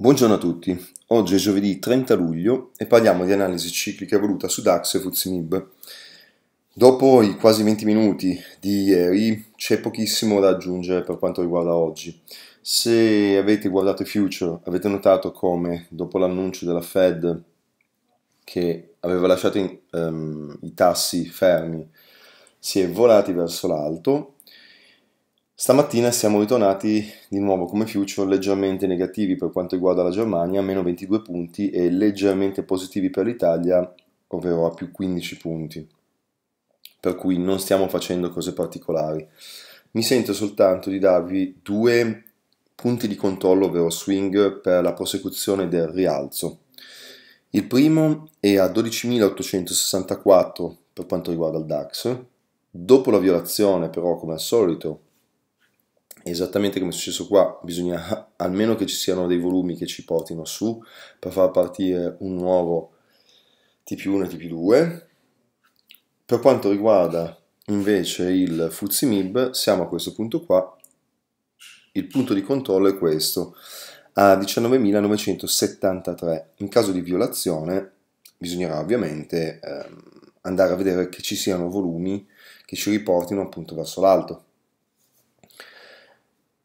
Buongiorno a tutti, oggi è giovedì 30 luglio e parliamo di analisi ciclica evoluta su DAX e FUZIMIB. Dopo i quasi 20 minuti di ieri c'è pochissimo da aggiungere per quanto riguarda oggi. Se avete guardato i future avete notato come dopo l'annuncio della Fed che aveva lasciato in, um, i tassi fermi si è volati verso l'alto Stamattina siamo ritornati di nuovo come future leggermente negativi per quanto riguarda la Germania, a meno 22 punti, e leggermente positivi per l'Italia, ovvero a più 15 punti. Per cui non stiamo facendo cose particolari. Mi sento soltanto di darvi due punti di controllo, ovvero swing, per la prosecuzione del rialzo. Il primo è a 12.864 per quanto riguarda il DAX. Dopo la violazione, però, come al solito, esattamente come è successo qua, bisogna almeno che ci siano dei volumi che ci portino su per far partire un nuovo TP1 e TP2. Per quanto riguarda invece il Fuzimib, siamo a questo punto qua, il punto di controllo è questo, a 19.973. In caso di violazione bisognerà ovviamente ehm, andare a vedere che ci siano volumi che ci riportino appunto verso l'alto.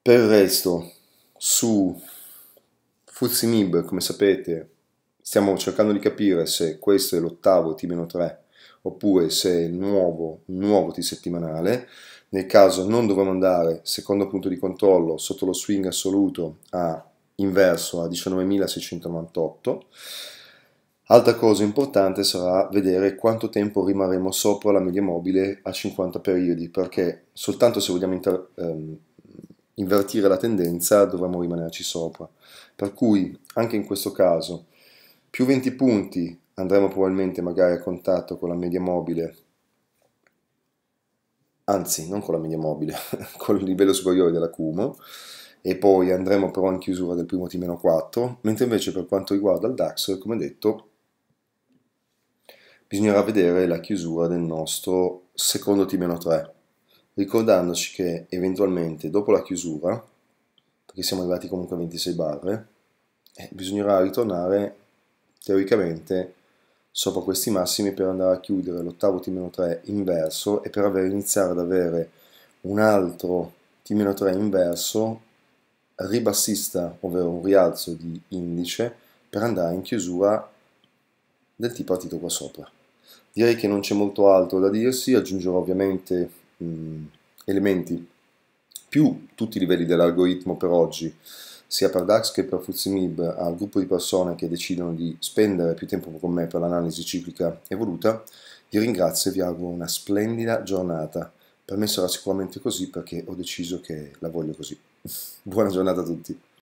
Per il resto, su Fuzimib, come sapete, stiamo cercando di capire se questo è l'ottavo T-3 oppure se è il nuovo, nuovo T-settimanale. Nel caso non dovremo andare, secondo punto di controllo, sotto lo swing assoluto a inverso a 19.698. Altra cosa importante sarà vedere quanto tempo rimarremo sopra la media mobile a 50 periodi, perché soltanto se vogliamo inter- ehm, invertire la tendenza dovremmo rimanerci sopra. Per cui anche in questo caso più 20 punti andremo probabilmente magari a contatto con la media mobile, anzi non con la media mobile, con il livello superiore dell'acumo e poi andremo però in chiusura del primo T-4, mentre invece per quanto riguarda il DAX, come detto, bisognerà vedere la chiusura del nostro secondo T-3 ricordandoci che eventualmente dopo la chiusura, perché siamo arrivati comunque a 26 barre, eh, bisognerà ritornare teoricamente sopra questi massimi per andare a chiudere l'ottavo T-3 inverso e per avere, iniziare ad avere un altro T-3 inverso ribassista, ovvero un rialzo di indice, per andare in chiusura del tipo partito qua sopra. Direi che non c'è molto altro da dirsi, aggiungerò ovviamente mh, elementi, più tutti i livelli dell'algoritmo per oggi, sia per DAX che per FUZIMIB, al gruppo di persone che decidono di spendere più tempo con me per l'analisi ciclica evoluta, vi ringrazio e vi auguro una splendida giornata. Per me sarà sicuramente così perché ho deciso che la voglio così. Buona giornata a tutti.